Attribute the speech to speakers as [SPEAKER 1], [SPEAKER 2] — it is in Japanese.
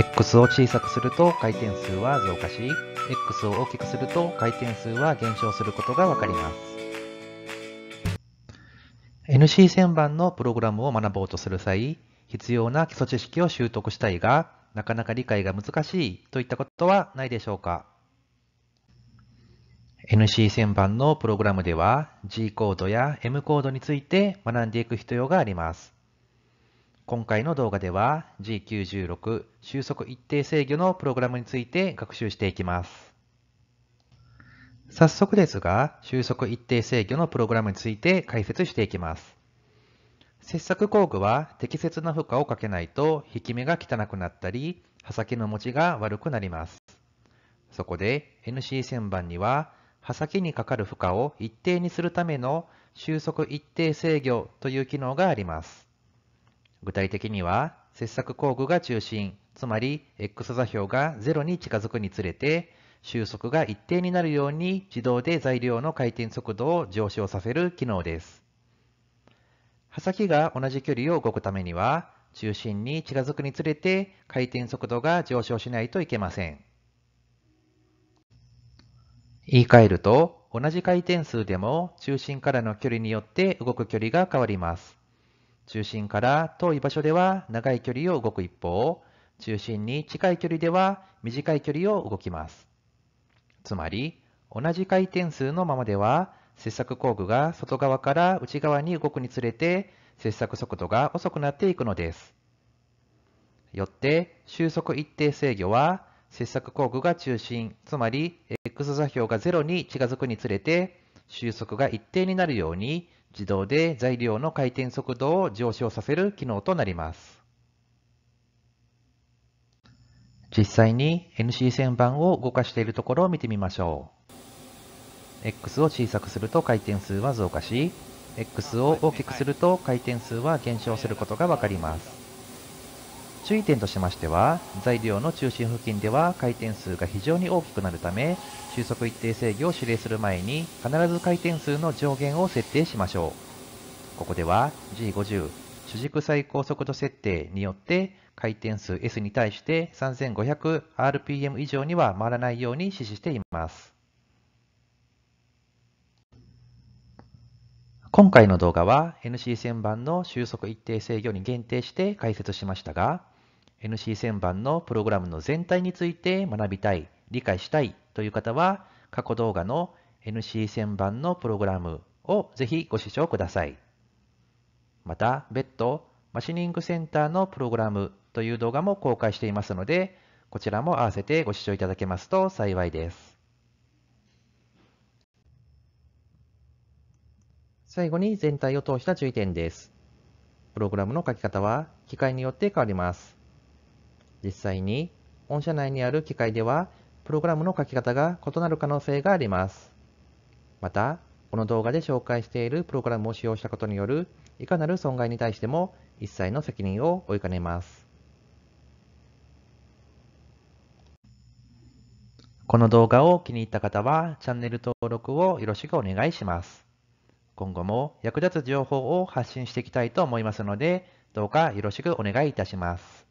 [SPEAKER 1] x を小さくすると回転数は増加し x を大きくすると回転数は減少することがわかります NC 旋盤のプログラムを学ぼうとする際必要な基礎知識を習得したいがなかなか理解が難しいといったことはないでしょうか NC 旋盤のプログラムでは G コードや M コードについて学んでいく必要があります今回の動画では G96 収束一定制御のプログラムについて学習していきます。早速ですが、収束一定制御のプログラムについて解説していきます。切削工具は適切な負荷をかけないと引き目が汚くなったり、刃先の持ちが悪くなります。そこで NC 旋盤には、刃先にかかる負荷を一定にするための収束一定制御という機能があります。具体的には、切削工具が中心、つまり X 座標が0に近づくにつれて、収束が一定になるように自動で材料の回転速度を上昇させる機能です。刃先が同じ距離を動くためには、中心に近づくにつれて回転速度が上昇しないといけません。言い換えると、同じ回転数でも中心からの距離によって動く距離が変わります。中心から遠い場所では長い距離を動く一方、中心に近い距離では短い距離を動きます。つまり、同じ回転数のままでは、切削工具が外側から内側に動くにつれて、切削速度が遅くなっていくのです。よって、収束一定制御は、切削工具が中心、つまり X 座標が0に近づくにつれて、収束が一定になるように、自動で材料の回転速度を上昇させる機能となります。実際に NC 旋盤を動かしているところを見てみましょう。X を小さくすると回転数は増加し、X を大きくすると回転数は減少することがわかります。注意点としましては材料の中心付近では回転数が非常に大きくなるため収束一定制御を指令する前に必ず回転数の上限を設定しましょうここでは G50 主軸最高速度設定によって回転数 S に対して 3500rpm 以上には回らないように指示しています今回の動画は n c 旋盤の収束一定制御に限定して解説しましたが NC1000 番のプログラムの全体について学びたい、理解したいという方は、過去動画の NC1000 番のプログラムをぜひご視聴ください。また、別途、マシニングセンターのプログラムという動画も公開していますので、こちらも併せてご視聴いただけますと幸いです。最後に全体を通した注意点です。プログラムの書き方は機械によって変わります。実際に、御社内にある機械では、プログラムの書き方が異なる可能性があります。また、この動画で紹介しているプログラムを使用したことによる、いかなる損害に対しても、一切の責任を負いかねます。この動画を気に入った方は、チャンネル登録をよろしくお願いします。今後も役立つ情報を発信していきたいと思いますので、どうかよろしくお願いいたします。